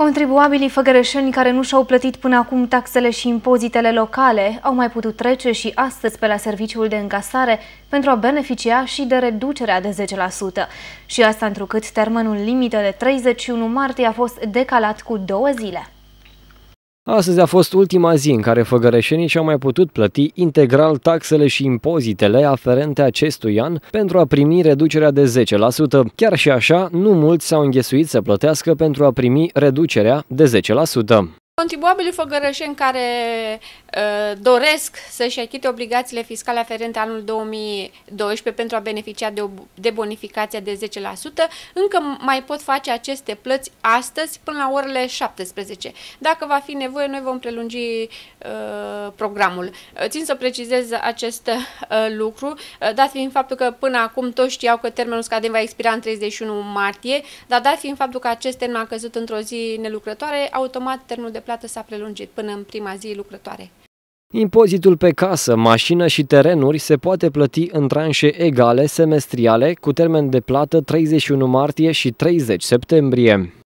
Contribuabilii făgărășeni care nu și-au plătit până acum taxele și impozitele locale au mai putut trece și astăzi pe la serviciul de încasare pentru a beneficia și de reducerea de 10%. Și asta întrucât termenul limită de 31 martie a fost decalat cu două zile. Astăzi a fost ultima zi în care făgărășenii și-au mai putut plăti integral taxele și impozitele aferente acestui an pentru a primi reducerea de 10%. Chiar și așa, nu mulți s-au înghesuit să plătească pentru a primi reducerea de 10%. Contribuabilii făgărășeni care Uh, doresc să-și achite obligațiile fiscale aferente anul 2012 pentru a beneficia de, de bonificația de 10%, încă mai pot face aceste plăți astăzi până la orele 17. Dacă va fi nevoie, noi vom prelungi uh, programul. Uh, țin să precizez acest uh, lucru, uh, dat fiind faptul că până acum toți știau că termenul scadent va expira în 31 martie, dar dat fiind faptul că acest termen a căzut într-o zi nelucrătoare, automat termenul de plată s-a prelungit până în prima zi lucrătoare. Impozitul pe casă, mașină și terenuri se poate plăti în tranșe egale semestriale cu termen de plată 31 martie și 30 septembrie.